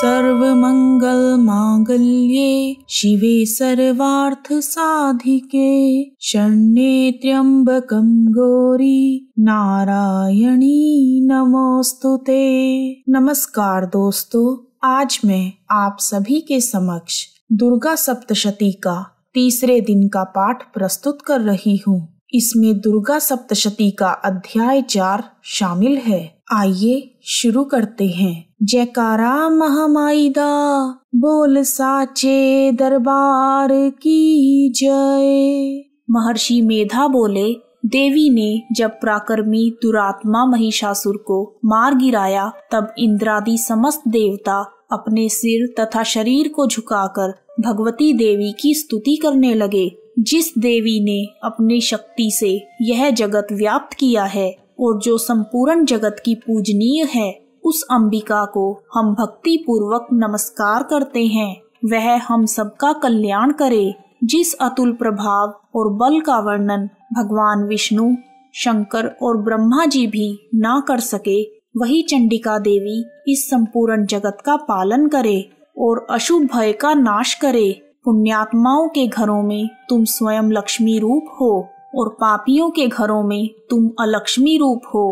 सर्व मंगल मांगल्ये शिवे साधिके शरणे त्र्यम्बकं गौरी नारायणी नमोस्तुते ते नमस्कार दोस्तों आज मैं आप सभी के समक्ष दुर्गा सप्तशती का तीसरे दिन का पाठ प्रस्तुत कर रही हूँ इसमें दुर्गा सप्तशती का अध्याय चार शामिल है आइए शुरू करते हैं जयकारा महामाईदा बोल साचे दरबार की जय महर्षि मेधा बोले देवी ने जब प्राकर्मी दुरात्मा महिषासुर को मार गिराया तब इंद्रादि समस्त देवता अपने सिर तथा शरीर को झुकाकर भगवती देवी की स्तुति करने लगे जिस देवी ने अपनी शक्ति से यह जगत व्याप्त किया है और जो संपूर्ण जगत की पूजनीय है उस अंबिका को हम भक्ति पूर्वक नमस्कार करते हैं वह हम सबका कल्याण करे जिस अतुल प्रभाव और बल का वर्णन भगवान विष्णु शंकर और ब्रह्मा जी भी ना कर सके वही चंडिका देवी इस संपूर्ण जगत का पालन करे और अशुभ भय का नाश करे पुण्यात्माओं के घरों में तुम स्वयं लक्ष्मी रूप हो और पापियों के घरों में तुम अलक्ष्मी रूप हो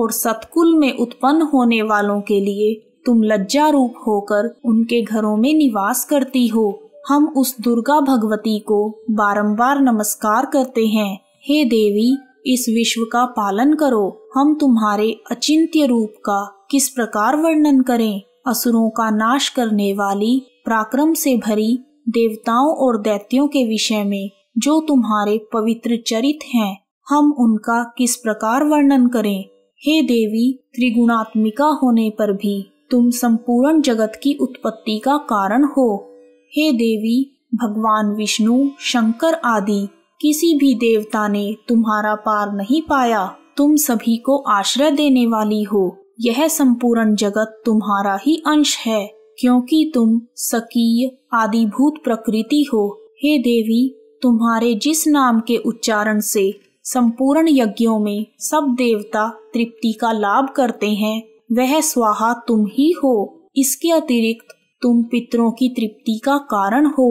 और सतकुल में उत्पन्न होने वालों के लिए तुम लज्जा रूप होकर उनके घरों में निवास करती हो हम उस दुर्गा भगवती को बारंबार नमस्कार करते हैं हे देवी इस विश्व का पालन करो हम तुम्हारे अचिंत्य रूप का किस प्रकार वर्णन करें असुरों का नाश करने वाली पराक्रम से भरी देवताओं और दैत्यों के विषय में जो तुम्हारे पवित्र चरित हैं हम उनका किस प्रकार वर्णन करें हे देवी त्रिगुणात्मिका होने पर भी तुम संपूर्ण जगत की उत्पत्ति का कारण हो हे देवी भगवान विष्णु शंकर आदि किसी भी देवता ने तुम्हारा पार नहीं पाया तुम सभी को आश्रय देने वाली हो यह संपूर्ण जगत तुम्हारा ही अंश है क्योंकि तुम सकीय आदिभूत प्रकृति हो हे देवी तुम्हारे जिस नाम के उच्चारण से संपूर्ण यज्ञों में सब देवता तृप्ति का लाभ करते हैं वह स्वाहा तुम ही हो इसके अतिरिक्त तुम पितरों की तृप्ति का कारण हो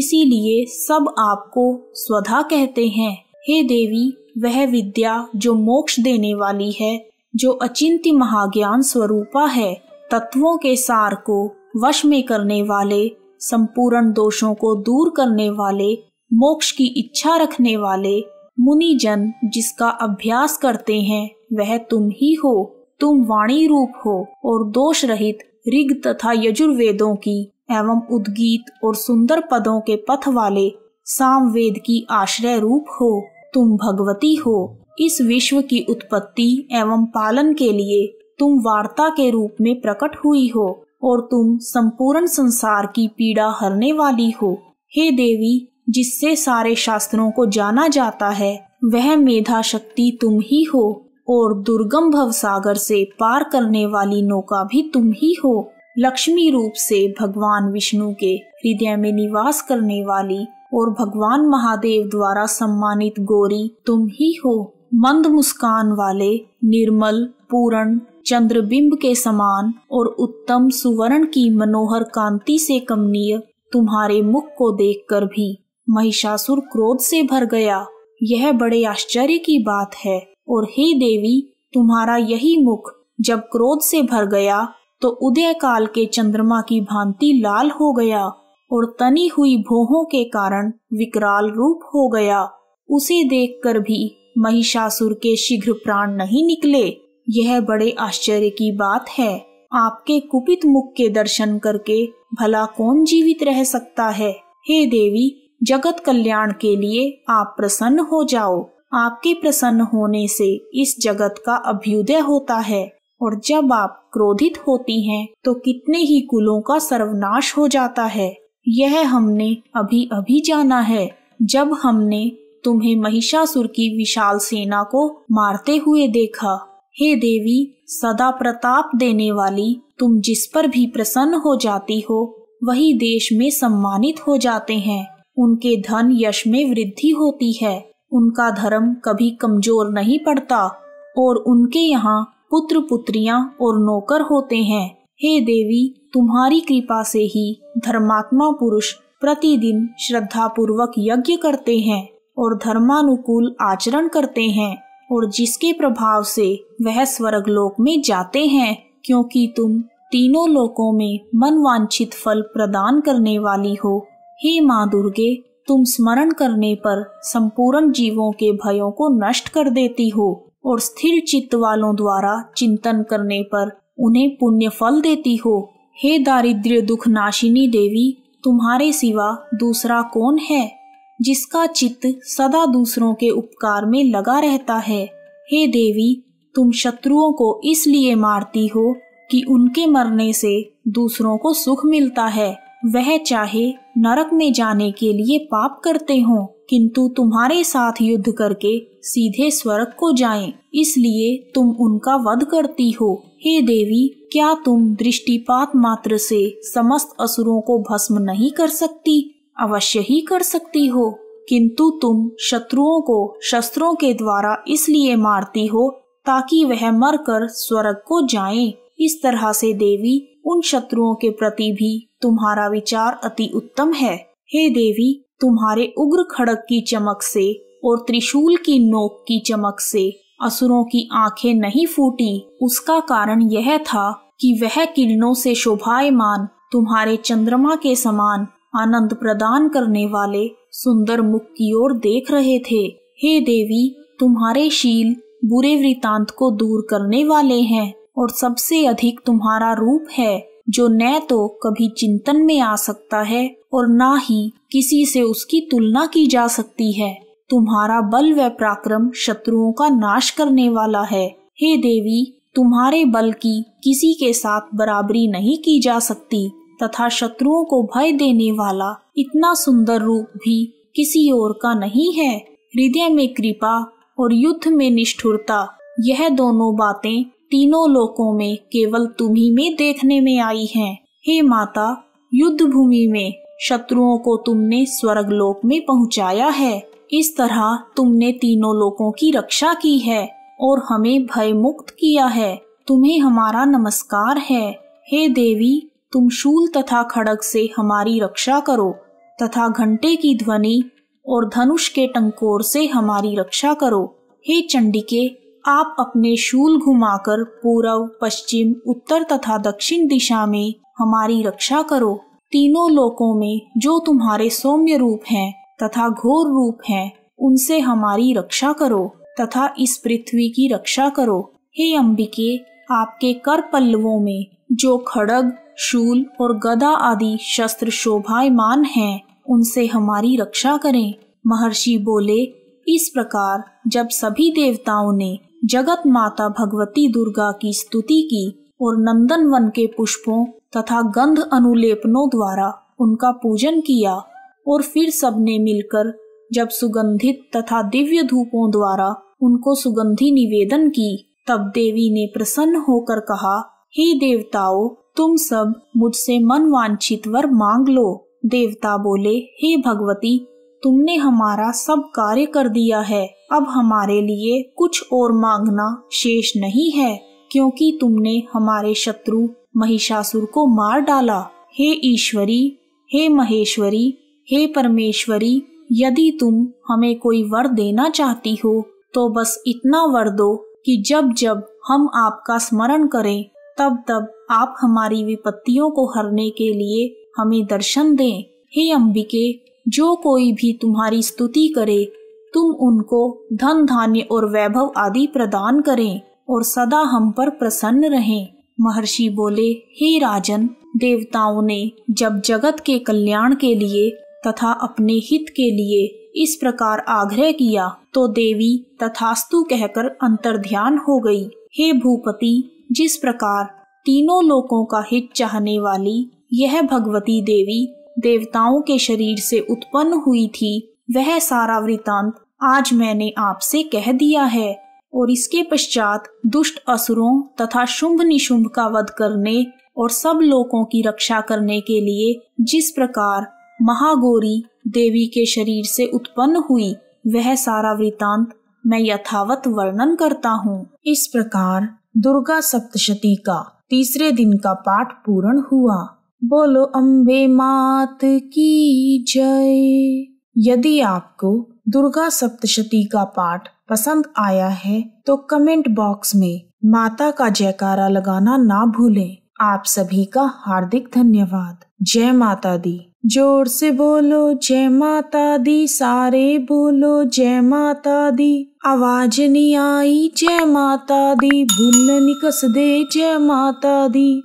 इसीलिए सब आपको स्वधा कहते हैं हे देवी वह विद्या जो मोक्ष देने वाली है जो अचिंत्य महाज्ञान स्वरूपा है तत्वों के सार को वश में करने वाले संपूर्ण दोषों को दूर करने वाले मोक्ष की इच्छा रखने वाले मुनि जन जिसका अभ्यास करते हैं वह तुम ही हो तुम वाणी रूप हो और दोष रहित ऋग तथा यजुर्वेदों की एवं उद्गीत और सुंदर पदों के पथ वाले सामवेद की आश्रय रूप हो तुम भगवती हो इस विश्व की उत्पत्ति एवं पालन के लिए तुम वार्ता के रूप में प्रकट हुई हो और तुम संपूर्ण संसार की पीड़ा हरने वाली हो हे देवी जिससे सारे शास्त्रों को जाना जाता है वह मेधा शक्ति तुम ही हो और दुर्गम भव सागर से पार करने वाली नौका भी तुम ही हो लक्ष्मी रूप से भगवान विष्णु के हृदय में निवास करने वाली और भगवान महादेव द्वारा सम्मानित गौरी तुम ही हो मंद मुस्कान वाले निर्मल पूर्ण चंद्रबिंब के समान और उत्तम सुवर्ण की मनोहर कांति से कमनीय तुम्हारे मुख को देखकर भी महिषासुर क्रोध से भर गया यह बड़े आश्चर्य की बात है और हे देवी तुम्हारा यही मुख जब क्रोध से भर गया तो उदय काल के चंद्रमा की भांति लाल हो गया और तनी हुई भोहों के कारण विकराल रूप हो गया उसे देखकर भी महिषासुर के शीघ्र प्राण नहीं निकले यह बड़े आश्चर्य की बात है आपके कुपित मुख के दर्शन करके भला कौन जीवित रह सकता है हे देवी जगत कल्याण के लिए आप प्रसन्न हो जाओ आपके प्रसन्न होने से इस जगत का अभ्युदय होता है और जब आप क्रोधित होती हैं तो कितने ही कुलों का सर्वनाश हो जाता है यह हमने अभी अभी जाना है जब हमने तुम्हें महिषासुर की विशाल सेना को मारते हुए देखा हे देवी सदा प्रताप देने वाली तुम जिस पर भी प्रसन्न हो जाती हो वही देश में सम्मानित हो जाते हैं उनके धन यश में वृद्धि होती है उनका धर्म कभी कमजोर नहीं पड़ता और उनके यहाँ पुत्र पुत्रियाँ और नौकर होते हैं हे देवी तुम्हारी कृपा से ही धर्मात्मा पुरुष प्रतिदिन श्रद्धा पूर्वक यज्ञ करते हैं और धर्मानुकूल आचरण करते हैं और जिसके प्रभाव से वह स्वर्ग लोक में जाते हैं क्योंकि तुम तीनों लोकों में मनवांछित फल प्रदान करने वाली हो हे माँ दुर्गे तुम स्मरण करने पर संपूर्ण जीवों के भयों को नष्ट कर देती हो और स्थिर चित्त वालों द्वारा चिंतन करने पर उन्हें पुण्य फल देती हो हे दारिद्र्य दुख नाशिनी देवी तुम्हारे सिवा दूसरा कौन है जिसका चित्त सदा दूसरों के उपकार में लगा रहता है हे देवी तुम शत्रुओं को इसलिए मारती हो कि उनके मरने से दूसरों को सुख मिलता है वह चाहे नरक में जाने के लिए पाप करते हो किंतु तुम्हारे साथ युद्ध करके सीधे स्वर्ग को जाएं, इसलिए तुम उनका वध करती हो हे देवी क्या तुम दृष्टिपात मात्र से समस्त असुरों को भस्म नहीं कर सकती अवश्य ही कर सकती हो किंतु तुम शत्रुओं को शस्त्रों के द्वारा इसलिए मारती हो ताकि वह मरकर स्वर्ग को जाएं। इस तरह से देवी उन शत्रुओं के प्रति भी तुम्हारा विचार अति उत्तम है हे देवी तुम्हारे उग्र खड़क की चमक से और त्रिशूल की नोक की चमक से असुरों की आंखें नहीं फूटी उसका कारण यह था कि वह किरणों से शोभायमान तुम्हारे चंद्रमा के समान आनंद प्रदान करने वाले सुंदर मुख की ओर देख रहे थे हे देवी तुम्हारे शील बुरे वृतांत को दूर करने वाले हैं और सबसे अधिक तुम्हारा रूप है जो न तो कभी चिंतन में आ सकता है और ना ही किसी से उसकी तुलना की जा सकती है तुम्हारा बल व पराक्रम शत्रुओं का नाश करने वाला है हे देवी तुम्हारे बल की किसी के साथ बराबरी नहीं की जा सकती तथा शत्रुओं को भय देने वाला इतना सुंदर रूप भी किसी और का नहीं है हृदय में कृपा और युद्ध में निष्ठुरता यह दोनों बातें तीनों लोकों में केवल तुम्ही में देखने में आई हैं। हे माता युद्ध भूमि में शत्रुओं को तुमने स्वर्ग लोक में पहुंचाया है इस तरह तुमने तीनों लोकों की रक्षा की है और हमें भय मुक्त किया है तुम्हें हमारा नमस्कार है हे देवी तुम शूल तथा खड़ग से हमारी रक्षा करो तथा घंटे की ध्वनि और धनुष के टंकोर से हमारी रक्षा करो हे चंडिके आप अपने शूल घुमाकर पूर्व पश्चिम उत्तर तथा दक्षिण दिशा में हमारी रक्षा करो तीनों लोकों में जो तुम्हारे सौम्य रूप हैं तथा घोर रूप हैं उनसे हमारी रक्षा करो तथा इस पृथ्वी की रक्षा करो हे अंबिके आपके कर पल्लवों में जो खड़ग शूल और गदा आदि शस्त्र शोभायमान हैं, उनसे हमारी रक्षा करें महर्षि बोले इस प्रकार जब सभी देवताओं ने जगत माता भगवती दुर्गा की स्तुति की और नंदन वन के पुष्पों तथा गंध अनुलेपनों द्वारा उनका पूजन किया और फिर सबने मिलकर जब सुगंधित तथा दिव्य धूपों द्वारा उनको सुगंधी निवेदन की तब देवी ने प्रसन्न होकर कहा हे देवताओं तुम सब मुझसे मन वांछित वर मांग लो देवता बोले हे भगवती तुमने हमारा सब कार्य कर दिया है अब हमारे लिए कुछ और मांगना शेष नहीं है क्योंकि तुमने हमारे शत्रु महिषासुर को मार डाला हे ईश्वरी हे महेश्वरी हे परमेश्वरी यदि तुम हमें कोई वर देना चाहती हो तो बस इतना वर दो कि जब जब हम आपका स्मरण करें तब तब आप हमारी विपत्तियों को हरने के लिए हमें दर्शन दें हे अंबिके जो कोई भी तुम्हारी स्तुति करे तुम उनको धन धान्य और वैभव आदि प्रदान करें और सदा हम पर प्रसन्न रहें महर्षि बोले हे राजन देवताओं ने जब जगत के कल्याण के लिए तथा अपने हित के लिए इस प्रकार आग्रह किया तो देवी तथास्तु कहकर अंतर ध्यान हो गई हे भूपति जिस प्रकार तीनों लोकों का हित चाहने वाली यह भगवती देवी देवताओं के शरीर से उत्पन्न हुई थी वह सारा वृतांत आज मैंने आपसे कह दिया है और इसके पश्चात दुष्ट असुरों तथा शुंभ निशुंभ का वध करने और सब लोगों की रक्षा करने के लिए जिस प्रकार महागौरी देवी के शरीर से उत्पन्न हुई वह सारा वृतांत मैं यथावत वर्णन करता हूँ इस प्रकार दुर्गा सप्तशती का तीसरे दिन का पाठ पूर्ण हुआ बोलो अम्बे मात की जय यदि आपको दुर्गा सप्तशती का पाठ पसंद आया है तो कमेंट बॉक्स में माता का जयकारा लगाना ना भूलें आप सभी का हार्दिक धन्यवाद जय माता दी जोर से बोलो जय माता दी सारे बोलो जय माता दी आवाज नहीं आई जय माता दी भूल नहीं कसदे जय माता दी